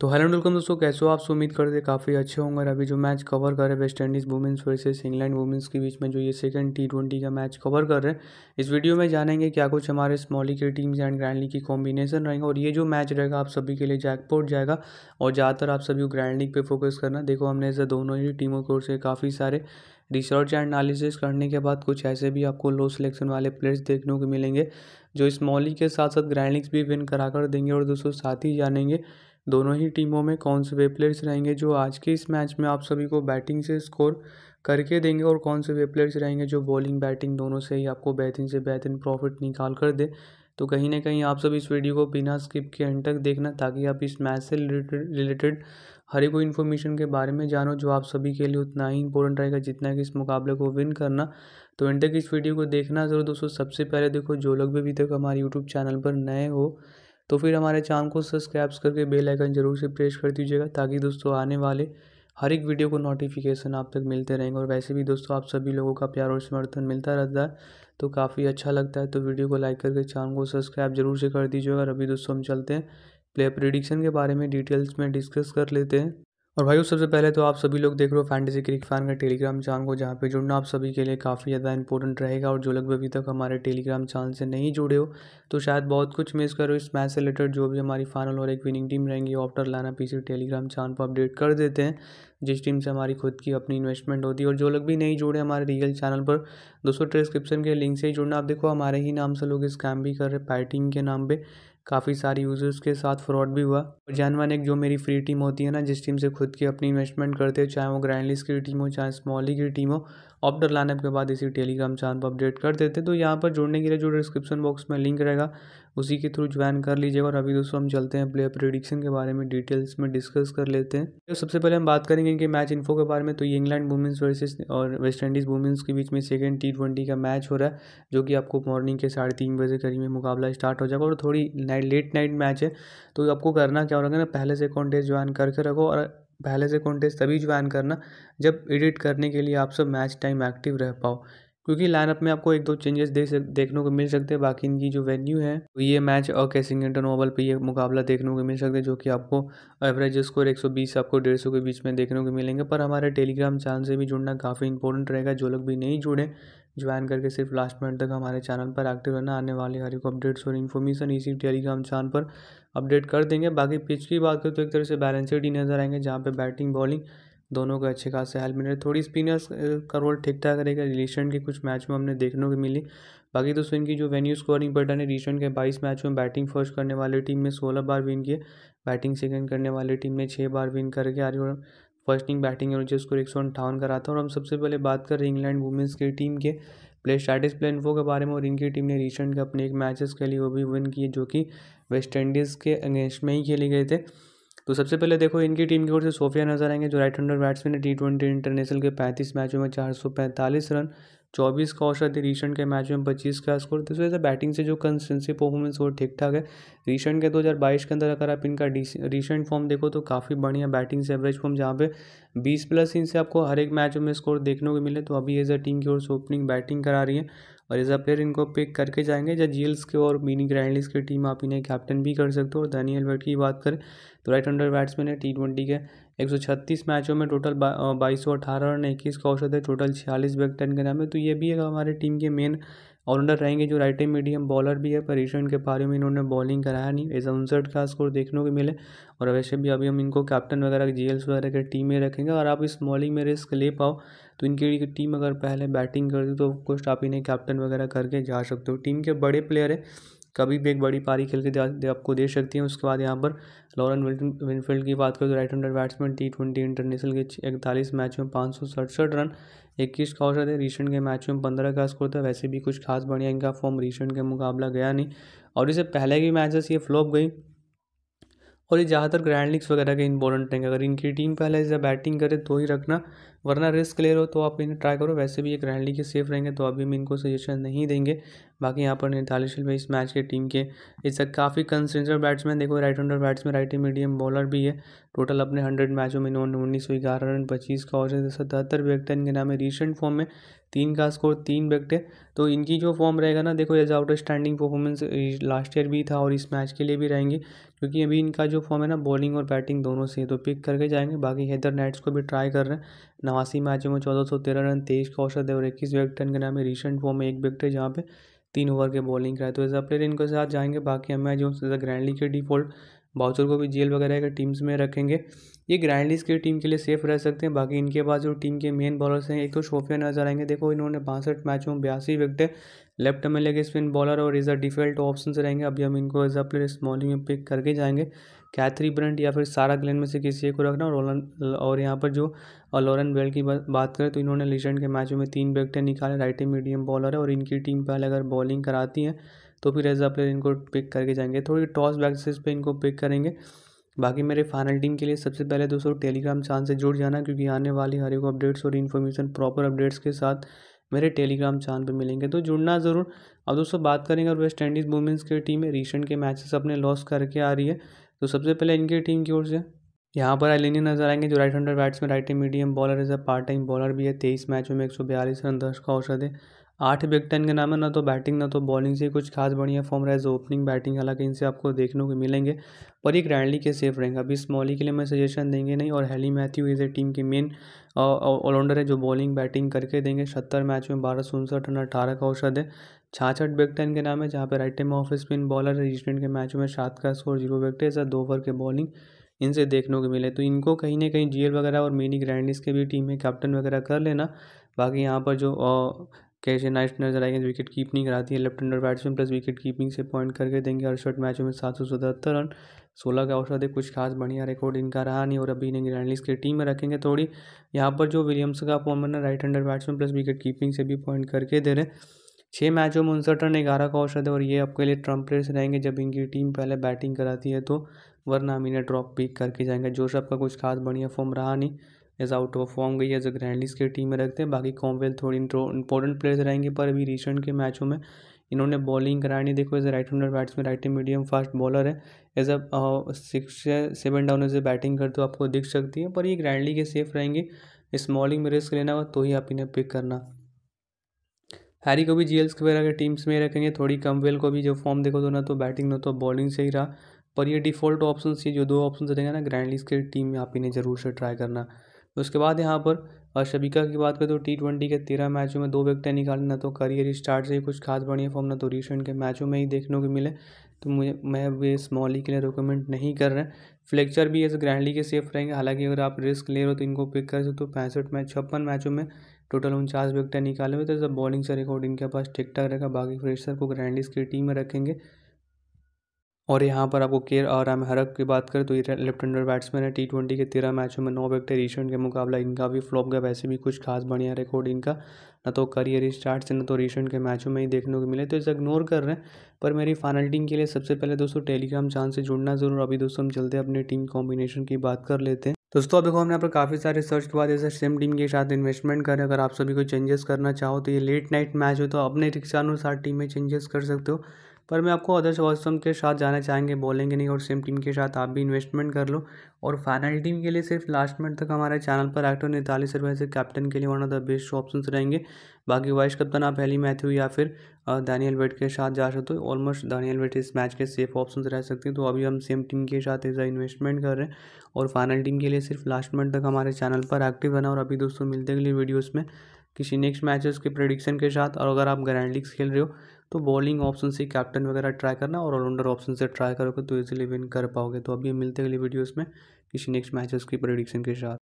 तो hello welcome दोस्तों कैसे हो आप उम्मीद करते काफ़ी अच्छे होंगे अभी जो मैच कवर कर रहे हैं West Indies women's versus England women's के बीच में जो ये सेकंड टी ट्वेंटी का मैच कवर कर रहे हैं इस वीडियो में जानेंगे क्या कुछ हमारे स्मॉली की टीम्स एंड ग्रैंडली की कॉम्बिनेशन रहेंगे और ये जो मैच रहेगा आप सभी के लिए जैकपोर्ट जाएगा और ज़्यादातर आप सभी ग्रैंड लीग पर फोकस करना देखो हमने ऐसे दोनों ही टीमों की ओर से काफ़ी सारे रिसर्च एंड एनालिसिस करने के बाद कुछ ऐसे भी आपको लो सिलेक्शन वाले प्लेयर्स देखने को मिलेंगे जो स्मॉली के साथ साथ ग्रैंड भी विन करा कर देंगे और दोस्तों साथ ही जानेंगे दोनों ही टीमों में कौन से वे प्लेयर्स रहेंगे जो आज के इस मैच में आप सभी को बैटिंग से स्कोर करके देंगे और कौन से वे प्लेयर्स रहेंगे जो बॉलिंग बैटिंग दोनों से ही आपको बेहतरीन से बेहतरीन प्रॉफिट निकाल कर दे तो कहीं ना कहीं आप सब इस वीडियो को बिना स्किप के एंड तक देखना ताकि आप इस मैच से रिलेटेड हर एक इन्फॉर्मेशन के बारे में जानो जो आप सभी के लिए उतना ही इंपॉर्टेंट रहेगा जितना कि इस मुकाबले को विन करना तो एंड तक इस वीडियो को देखना ज़रूर दोस्तों सबसे पहले देखो जो लोग भी अभी तक हमारे यूट्यूब चैनल पर नए हो तो फिर हमारे चैनल को सब्सक्राइब करके बेल आइकन जरूर से प्रेस कर दीजिएगा ताकि दोस्तों आने वाले हर एक वीडियो को नोटिफिकेशन आप तक मिलते रहेंगे और वैसे भी दोस्तों आप सभी लोगों का प्यार और समर्थन मिलता रहता है तो काफ़ी अच्छा लगता है तो वीडियो को लाइक करके चैनल को सब्सक्राइब जरूर से कर दीजिएगा और अभी दोस्तों हम चलते हैं प्ले प्रिडिक्शन के बारे में डिटेल्स में डिस्कस कर लेते हैं और भाई सबसे पहले तो आप सभी लोग देख रहे हो फैंटेसी क्रिक फैन का टेलीग्राम चैनल को जहाँ पे जुड़ना आप सभी के लिए काफ़ी ज़्यादा इंपॉर्टेंट रहेगा और जो लोग अभी तक हमारे टेलीग्राम चैनल से नहीं जुड़े हो तो शायद बहुत कुछ मिस करो इस मैच से रिलेटेड जो भी हमारी फाइनल और एक विनिंग टीम रहेंगी ऑफ्टर लाना पीसी टेलीग्राम चैनल पर अपडेट कर देते हैं जिस टीम से हमारी खुद की अपनी इन्वेस्टमेंट होती है और जो लोग भी नहीं जुड़े हमारे रियल चैनल पर दोस्तों डिस्क्रिप्शन के लिंक से ही जुड़ना आप देखो हमारे ही नाम से लोग स्कैम भी कर रहे पैटिंग के नाम पर काफ़ी सारे यूज़र्स के साथ फ्रॉड भी हुआ और जानवान एक जो मेरी फ्री टीम होती है ना जिस टीम से खुद की अपनी इन्वेस्टमेंट करते हो चाहे वो ग्रैंडलिस की टीम हो चाहे स्मॉली की टीम हो ऑप्टर लाने के बाद इसी टेलीग्राम चैनल पर अपडेट कर देते हैं तो यहाँ पर जुड़ने के लिए जो डिस्क्रिप्शन बॉक्स में लिंक रहेगा उसी के थ्रू ज्वाइन कर लीजिएगा और अभी दोस्तों हम चलते हैं प्लेयर प्रिडिक्शन के बारे में डिटेल्स में डिस्कस कर लेते हैं तो सबसे पहले हम बात करेंगे इनके मैच इन्फो के बारे में तो ये इंग्लैंड वुमेंस वर्सेस और वेस्ट इंडीज़ वुमेंस के बीच में सेकेंड टी ट्वेंटी का मैच हो रहा है जो कि आपको मॉर्निंग के साढ़े तीन बजे करीब में मुकाबला स्टार्ट हो जाएगा और थोड़ी नाइट लेट नाइट मैच है तो आपको करना क्या होगा ना पहले से कॉन्टेस्ट ज्वाइन करके रखो और पहले से कॉन्टेस्ट तभी ज्वाइन करना जब एडिट करने के लिए आप सब मैच टाइम एक्टिव रह पाओ क्योंकि लाइनअप में आपको एक दो चेंजेस देख सक देखने को मिल सकते हैं बाकी इनकी जो वेन्यू है तो ये मैच और कैसिंगटन ओवल पे ये मुकाबला देखने को मिल सकता है जो कि आपको एवरेज स्कोर 120 आपको 150 के बीच में देखने को मिलेंगे पर हमारे टेलीग्राम चैनल से भी जुड़ना काफ़ी इंपॉर्टेंट रहेगा जो लोग भी नहीं जुड़े ज्वाइन करके सिर्फ लास्ट मिनट तक हमारे चैनल पर एक्टिव रहना आने वाले हर एक अपडेट्स और इन्फॉर्मेशन इसी टेलीग्राम चैनल पर अपडेट कर देंगे बाकी पिच की बात करें तो एक तरह से बैलेंसड ही नजर आएंगे जहाँ पे बैटिंग बॉलिंग दोनों को अच्छे खासे हेल्प मिल रही थोड़ी स्पिनर्स का रोल ठीक ठाक रहेगा रिलेशन के कुछ मैच में हमने देखने को मिली बाकी दोस्तों इनकी जो वेन्यू स्कोरिंग पैटर्न है रिसेंट के बाईस मैच में बैटिंग फर्स्ट करने वाली टीम में सोलह बार विन किए बैटिंग सेकंड करने वाली टीम ने छः बार विन करके आ रही और फर्स्ट बैटिंग है जिसको एक सौ अंठावन करा था और हम सबसे पहले बात कर रहे हैं इंग्लैंड वुमेंस की टीम के प्ले स्टैटिस प्ले इन्फो के बारे में और इनकी टीम ने रिसेंट के अपने एक मैचेस के लिए वो भी विन किए जो कि वेस्ट इंडीज़ के अगेंस्ट में ही खेले गए थे तो सबसे पहले देखो इनकी टीम की ओर से सोफिया नजर आएंगे जो राइट हंडर बैट्समैन है टी ट्वेंटी इंटरनेशनल के पैंतीस मैचों में चार सौ पैंतालीस रन चौबीस का औसत है रीसेंट के मैच में पच्चीस का स्कोर तो इस वजह से बैटिंग से जो कंसिस्टेंसी परफॉर्मेंस वो ठीक ठाक है रीसेंट के 2022 के अंदर अगर आप इनका रीसेंट फॉर्म देखो तो काफ़ी बढ़िया बैटिंग से एवरेज फॉर्म जहाँ पे 20 प्लस इनसे आपको हर एक मैच में स्कोर देखने को मिले तो अभी एज अ टीम की ओर से ओपनिंग बैटिंग करा रही है और एज अ प्लेयर इनको पिक करके जाएंगे जब जील्स के और मिनी ग्रैंडलीस की टीम आप इन्हें कैप्टन भी कर सकते हो और दानियल वेट की बात करें तो राइट हंडर बैट्समैन है टी ट्वेंटी के एक सौ छत्तीस मैचों में टोटल बाईस सौ अठारह रन इक्कीस का औसत है टोटल छियालीस बैक टेन के नाम है तो ये भी एक हमारे टीम के मेन ऑलराउंडर रहेंगे जो राइट मीडियम बॉलर भी है पर ईशो इनके पारी में इन्होंने बॉलिंग कराया नहीं एज उनसठ का स्कोर देखने को मिले और वैसे भी अभी हम इनको कैप्टन वगैरह जी एल्स वगैरह के टीम में रखेंगे और आप इस बॉलिंग में रिस्क ले पाओ तो इनकी टीम अगर पहले बैटिंग कर दी तो कुछ आप इन्हें कैप्टन वगैरह करके जा सकते हो टीम के बड़े प्लेयर है कभी भी एक बड़ी पारी खेल के आपको दे सकती हैं उसके बाद यहाँ पर लॉरन विनफील्ड की बात करें तो right hander batsman T twenty international के इकतालीस मैच में पाँच सौ सड़सठ रन इक्कीस का औसत है रिसेंट के मैच में पंद्रह का स्कोर था वैसे भी कुछ खास बढ़िया इनका फॉर्म रिसेंट के मुकाबला गया नहीं और इसे पहले की मैचेस ये फ्लॉप गई और ये ज़्यादातर ग्रैंड लीग्स वगैरह के इंपॉर्टेंट रहेंगे अगर इनकी टीम पहले से बैटिंग करे तो ही रखना वरना रिस्क ले रहे हो तो आप इन्हें ट्राई करो वैसे भी ये ग्रैंड लीग के सेफ रहेंगे तो अभी हम इनको सजेशन नहीं देंगे बाकी यहाँ पर निर्धालेश में इस मैच के टीम के इस काफ़ी कंसेंसर बैट्समैन देखो right hander batsman right medium bowler भी है टोटल अपने हंड्रेड मैचों में इन्होंने उन्नीस सौ ग्यारह रन पच्चीस का औसत सतहत्तर विकेट है इनके नाम है रिसेंट फॉर्म में तीन का स्कोर तीन विकेट है तो इनकी जो फॉर्म रहेगा ना देखो as outstanding performance last year भी था और इस मैच के लिए भी रहेंगे क्योंकि अभी इनका जो फॉर्म है ना बॉलिंग और बैटिंग दोनों से तो पिक करके जाएंगे बाकी हैदर नाइट्स को भी ट्राई कर रहे हैं नवासी मैचों में चौदह सौ तेरह रन तेईस का औसत है और इक्कीस विकेट के नाम है रिसेंट फॉर्म में एक विकेट है जहाँ पे तीन ओवर के बॉलिंग कराए तो एज प्लेयर इनके साथ जाएंगे बाकी हमें जो एज ग्रैंडली के डिफॉल्ट बाउचर को भी जेल वगैरह के टीम्स में रखेंगे ये ग्रैंडलीस की टीम के लिए सेफ रह सकते हैं बाकी इनके पास जो टीम के मेन बॉलर्स हैं एक तो शोफिया नजर आएंगे देखो इन्होंने बासठ मैचों में बयासी विकेट लेफ्ट में लेके स्पिन बॉलर और एज अ डिफॉल्ट ऑप्शन रहेंगे अभी हम इनको एज अ प्लेयर स्मॉलिंग में पिक करके जाएंगे कैथरी ब्रंट या फिर सारा ग्लैन में से किसी एक को रखना और और यहाँ पर जो लॉरन बेल की बात करें तो इन्होंने लीजेंड के मैचों में तीन विकेटें निकाले राइट मीडियम बॉलर है और इनकी टीम पहले अगर बॉलिंग कराती है तो फिर एज अ प्लेयर इनको पिक करके जाएंगे थोड़ी टॉस बैक्सेस पर इनको पिक करेंगे बाकी मेरे फाइनल टीम के लिए सबसे पहले दोस्तों टेलीग्राम चैनल से जुड़ जाना क्योंकि आने वाली हर एक अपडेट्स और इन्फॉर्मेशन प्रॉपर अपडेट्स के साथ मेरे टेलीग्राम चैनल पर मिलेंगे तो जुड़ना ज़रूर अब दोस्तों बात करेंगे और वेस्ट इंडीज़ वुमेंस की टीम रिसेंट के मैचेस अपने लॉस करके आ रही है तो सबसे पहले इनकी टीम की ओर से यहाँ पर एलिनी नजर आएंगे जो right bats batsman right medium bowler है पार्ट टाइम बॉलर भी है तेईस मैचों में एक सौ बयालीस रन दस का औसत है आठ टेन के नाम है ना तो बैटिंग ना तो बॉलिंग से कुछ खास बढ़िया फॉर्म रहा है जो ओपनिंग बैटिंग हालांकि इनसे आपको देखने को मिलेंगे पर ये ग्रैंडली के सेफ रहेंगे अभी स्मॉली के लिए मैं सजेशन देंगे नहीं और Hayley Matthews is a team के मेन ऑलराउंडर है जो बॉलिंग बैटिंग करके देंगे सत्तर मैच में बारह सौ उनसठ रन अठारह का औसत है छाछठ टेन के नाम है जहाँ पर right time off spin bowler है रिसेंट के मैचों में सात का स्कोर जीरो विकेट है दो ओवर के बॉलिंग इनसे देखने को मिले तो इनको कहीं ना कहीं जीएल वगैरह और मिनी ग्रैंडिस के भी टीम में कैप्टन वगैरह कर लेना बाकी यहाँ पर जो कैसे नाइट नजर आएंगे विकेट कीपिंग कराती है left hander batsman plus wicket keeping से पॉइंट करके देंगे अड़सठ मैचों में सात सौ सतहत्तर रन सोलह का औसत है कुछ खास बढ़िया रिकॉर्ड इनका रहा नहीं और अभी इन्हें ग्रैंडलिस की टीम में रखेंगे थोड़ी यहाँ पर जो विलियम्स का फॉर्म है right hander batsman plus wicket keeping से भी पॉइंट करके दे रहे छः मैचों में उनसठ रन ग्यारह का औसत है और ये आपके लिए ट्रम्प प्लेयर्स रहेंगे जब इनकी टीम पहले बैटिंग कराती है तो वरना हम इन्हें ड्रॉप पिक करके जाएंगे जोश आपका कुछ खास बढ़िया फॉर्म रहा नहीं एज आउट ऑफ फॉर्म गई है अ ग्रैंड के टीम में रखते हैं बाकी कॉमवेल्थ थोड़ी इंपॉर्टेंट प्लेयर्स रहेंगे पर अभी रिसेंट के मैचों में इन्होंने बॉलिंग कराने देखो as a right hander batsman right medium fast bowler है एज अ सिक्स या सेवन डाउन से बैटिंग करते हो आपको दिख सकती है पर ये ग्रैंड लीग सेफ रहेंगे स्मॉलिंग में रिस्क लेना होगा तो ही आप इन्हें पिक करना हैरी को भी जी एल्स वगैरह के टीम्स में रखेंगे थोड़ी कमवेल को भी जो फॉर्म देखो तो ना तो बैटिंग ना तो बॉलिंग से ही रहा पर ये डिफॉल्ट ऑप्शन ये जो दो ऑप्शन रहेंगे ना ग्रैंड लीग के टीम में आप इन्हें जरूर से ट्राई करना उसके बाद यहाँ पर शबिका की बात करें तो टी ट्वेंटी के तेरह मैचों में दो विकटें निकालें ना तो करियर स्टार्ट से ही कुछ खास बढ़िया फॉर्म ना तो रिसेंट के मैचों में ही देखने को मिले तो मुझे मैं वे स्मॉली के लिए रिकमेंड नहीं कर रहे फ्लेक्चर भी ऐसे ग्रैंडली के सेफ रहेंगे हालांकि अगर आप रिस्क ले रहे हो तो इनको पिक कर सकते हो तो पैंसठ मैच छप्पन मैचों में टोटल उनचास विकटें निकाले हुए तो जब बॉलिंग से रिकॉर्ड इनके पास ठीक ठाक रहेगा बाकी फ्रेशर को ग्रैंडलीस की टीम में रखेंगे और यहाँ पर आपको केयर आर एम हरक की बात करें तो ये लेफ्ट हैंडर बैट्समैन है टी ट्वेंटी के तेरह मैचों में नौ विकेट रिसेंट के मुकाबला इनका भी फ्लॉप गया वैसे भी कुछ खास बढ़िया रिकॉर्ड इनका ना तो करियर स्टार्ट से ना तो रिसेंट के मैचों में ही देखने को मिले तो इसे इग्नोर कर रहे हैं पर मेरी फाइनल टीम के लिए सबसे पहले दोस्तों टेलीग्राम चांस से जुड़ना ज़रूर अभी दोस्तों हम चलते अपने टीम कॉम्बिनेशन की बात कर लेते हैं दोस्तों अभी हमने यहाँ पर काफ़ी सारे सर्च के बाद ऐसे सेम टीम के साथ इन्वेस्टमेंट करें अगर आप सभी को चेंजेस करना चाहो तो ये लेट नाइट मैच हो तो अपने रिक्शानुसार टीम में चेंजेस कर सकते हो पर मैं आपको आदर्श वास्तव के साथ जाना चाहेंगे बोलेंगे नहीं और सेम टीम के साथ आप भी इन्वेस्टमेंट कर लो और फाइनल टीम के लिए सिर्फ लास्ट मिनट तक हमारे चैनल पर एक्टर नैतालीस रुपये से कैप्टन के लिए one of the best option रहेंगे बाकी वाइस कप्तान आप हेली मैथ्यू या फिर दानियल वेट के साथ जा सकते हो ऑलमोस्ट दानियल वेट इस मैच के सेफ ऑप्शन रह सकते हैं तो अभी हम सेम टीम के साथ ऐसा इन्वेस्टमेंट कर रहे हैं और फाइनल टीम के लिए सिर्फ लास्ट मिनट तक हमारे चैनल पर एक्टिव रहना और अभी दोस्तों मिलते हैं लिए वीडियोज़ में किसी नेक्स्ट मैचेस के प्रडिक्शन के साथ और अगर आप ग्रैंड लीग्स खेल रहे हो तो बॉलिंग ऑप्शन से कैप्टन वगैरह ट्राई करना और ऑलराउंडर ऑप्शन से ट्राई करोगे तो इजीली विन कर पाओगे तो अभी मिलते अगली वीडियोस में किसी नेक्स्ट मैचेस की प्रडिक्शन के साथ